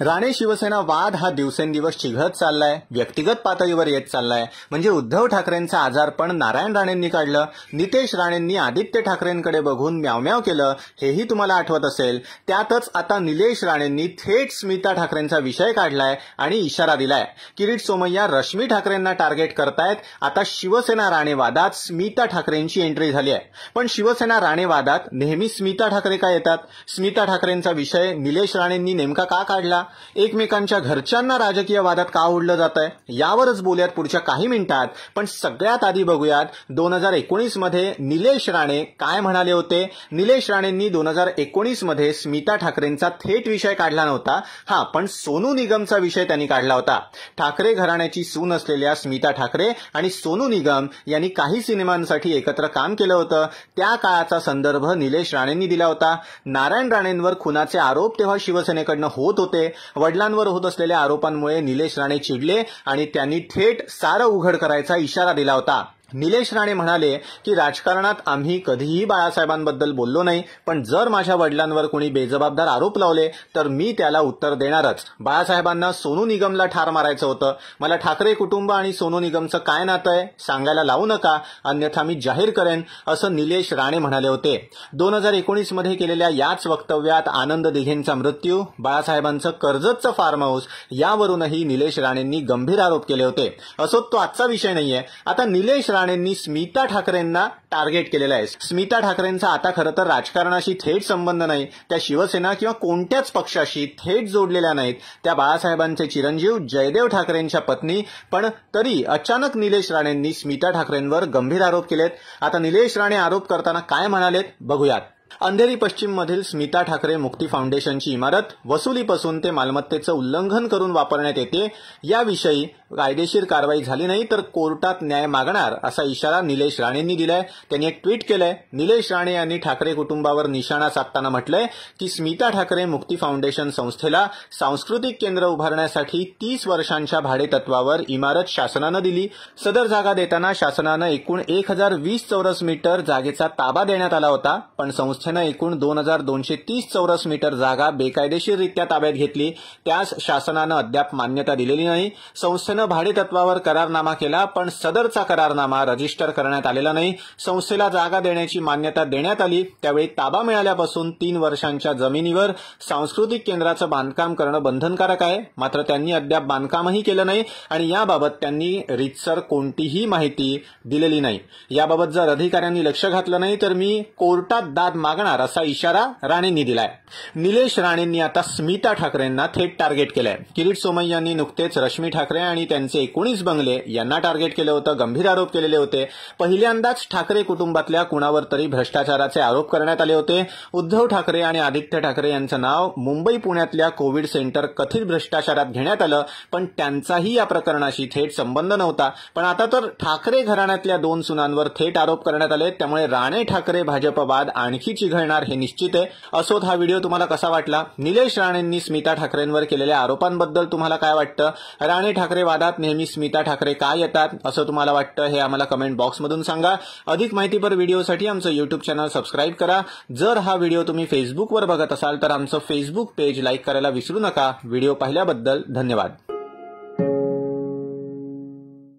राणे शिवसेना वाद हा दिवसेंदिवस चिघळत चाललाय व्यक्तिगत पातळीवर येत चाललाय म्हणजे उद्धव ठाकरेंचा आजारपण नारायण राणेंनी काढलं नितेश राणेंनी आदित्य ठाकरेंकडे बघून म्यावम्याव केलं हेही तुम्हाला आठवत असेल त्यातच आता निलेश राणेंनी थेट स्मिता ठाकरेंचा विषय काढलाय आणि इशारा दिलाय किरीट सोमय्या रश्मी ठाकरेंना टार्गेट करतायत आता शिवसेना राणेवादात स्मिता ठाकरेंची एंट्री झाली आहे पण शिवसेना राणेवादात नेहमी स्मिता ठाकरे का येतात स्मिता ठाकरेंचा विषय निलेश राणेंनी नेमका का काढला एकमेकांच्या घरच्यांना राजकीय वादात का ओढलं जात आहे यावरच बोलूयात पुढच्या काही मिनिटात पण सगळ्यात आधी बघूयात दोन हजार एकोणीस मध्ये निलेश राणे काय म्हणाले होते निलेश राणेंनी दोन हजार एकोणीस मध्ये स्मिता ठाकरेंचा थेट विषय काढला नव्हता हा पण सोनू निगमचा विषय त्यांनी काढला होता ठाकरे घराण्याची सून असलेल्या स्मिता ठाकरे आणि सोनू निगम यांनी काही सिनेमांसाठी एकत्र काम केलं होतं त्या काळाचा संदर्भ निलेश राणेंनी दिला होता नारायण राणेंवर खुनाचे आरोप तेव्हा शिवसेनेकडनं होत होते वडिलांवर होत असलेल्या आरोपांमुळे निलेश राणे चिडले आणि त्यांनी थेट सारं उघड करायचा इशारा दिला होता निलेश राणे म्हणाले की राजकारणात आम्ही कधीही बाळासाहेबांबद्दल बोललो नाही पण जर माझ्या वडिलांवर कोणी बेजबाबदार आरोप लावले तर मी त्याला उत्तर देणारच बाळासाहेबांना सोनू निगमला ठार मारायचं होतं मला ठाकरे कुटुंब आणि सोनू निगमचं काय नातं आहे सांगायला लावू नका अन्यथा मी जाहीर करेन असं निलेश राणे म्हणाले होते दोन हजार एकोणीसमध्ये केलेल्या याच वक्तव्यात आनंद दिघेंचा मृत्यू बाळासाहेबांचं कर्जतचं फार्म हाऊस यावरूनही निलेश राणेंनी गंभीर आरोप केले होते असो तो आजचा विषय नाहीये आता निलेश राणे राणेंनी स्मिता ठाकरेंना टार्गेट केलेलं आहे स्मिता ठाकरेंचा आता खरं तर राजकारणाशी थेट संबंध नाही त्या शिवसेना किंवा कोणत्याच पक्षाशी थेट जोडलेल्या नाहीत त्या बाळासाहेबांचे चिरंजीव जयदेव ठाकरेंच्या पत्नी पण तरी अचानक निलेश राणेंनी स्मिता ठाकरेंवर गंभीर आरोप केलेत आता निलेश राणे आरोप करताना काय म्हणालेत बघूयात अंधेरी पश्चिममधील स्मिता ठाकरे मुक्ती फाउंडेशनची इमारत वसुलीपासून ते मालमत्तेचं उल्लंघन करून वापरण्यात येते याविषयी कायदेशीर कारवाई झाली नाही तर कोर्टात न्याय मागणार असा इशारा निलेश राणेंनी दिलाय त्यांनी एक ट्विट केलंय निलेश राणे यांनी ठाकरे कुटुंबावर निशाणा साधताना म्हटलंय की स्मिता ठाकरे मुक्ती फाउंडेशन संस्थेला सांस्कृतिक केंद्र उभारण्यासाठी तीस वर्षांच्या भाडेतत्वावर इमारत शासनानं दिली सदर जागा देताना शासनानं एकूण एक हजार वीस चौरस मीटर जागेचा ताबा देण्यात आला होता पण संस्थे संस्थेनं एकूण दोन हजार दोनशे तीस चौरस मीटर जागा बेकायदेशीररित्या ताब्यात घेतली त्यास शासनानं अद्याप मान्यता दिलेली नाही संस्थेनं भाडेतत्वावर करारनामा केला पण सदरचा करारनामा रजिस्टर करण्यात आलेला नाही संस्थेला जागा देण्याची मान्यता देण्यात आली त्यावेळी ताबा मिळाल्यापासून तीन वर्षांच्या जमिनीवर सांस्कृतिक केंद्राचं बांधकाम करणं बंधनकारक आहे मात्र त्यांनी अद्याप बांधकामही केलं नाही आणि याबाबत त्यांनी रितसर कोणतीही माहिती दिलेली नाही याबाबत जर अधिकाऱ्यांनी लक्ष घातलं नाही तर मी कोर्टात दाद मागणार असा इशारा राणेंनी दिलाय निलेश राणेंनी आता स्मिता ठाकरेंना थेट टार्गेट केलंय किरीट सोमय यांनी नुकतेच रश्मी ठाकरे आणि त्यांचे एकोणीस बंगले यांना टार्गेट केलं होतं गंभीर आरोप केलेले होते पहिल्यांदाच ठाकरे कुटुंबातल्या कुणावर तरी भ्रष्टाचाराचे आरोप करण्यात आले होते उद्धव ठाकरे आणि आदित्य ठाकरे यांचं नाव मुंबई पुण्यातल्या कोविड सेंटर कथित भ्रष्टाचारात घेण्यात आलं पण त्यांचाही या प्रकरणाशी थेट संबंध नव्हता पण आता तर ठाकरे घराण्यातल्या दोन सुनांवर थेट आरोप करण्यात आले त्यामुळे राणे ठाकरे भाजपवाद आणखी नक्की चिघळणार हे निश्चित आहे असोत हा व्हिडिओ तुम्हाला कसा वाटला निलेश राणेंनी स्मिता ठाकरेंवर केलेल्या आरोपांबद्दल तुम्हाला काय वाटतं राणे ठाकरे वादात नेहमी स्मिता ठाकरे का येतात असं तुम्हाला वाटतं हे आम्हाला कमेंट बॉक्समधून सांगा अधिक माहितीपर व्हिडिओसाठी आमचं युट्यूब चॅनल सबस्क्राईब करा जर हा व्हिडिओ तुम्ही फेसबुकवर बघत असाल तर आमचं फेसबुक पेज लाईक करायला विसरू नका व्हिडिओ पाहिल्याबद्दल धन्यवाद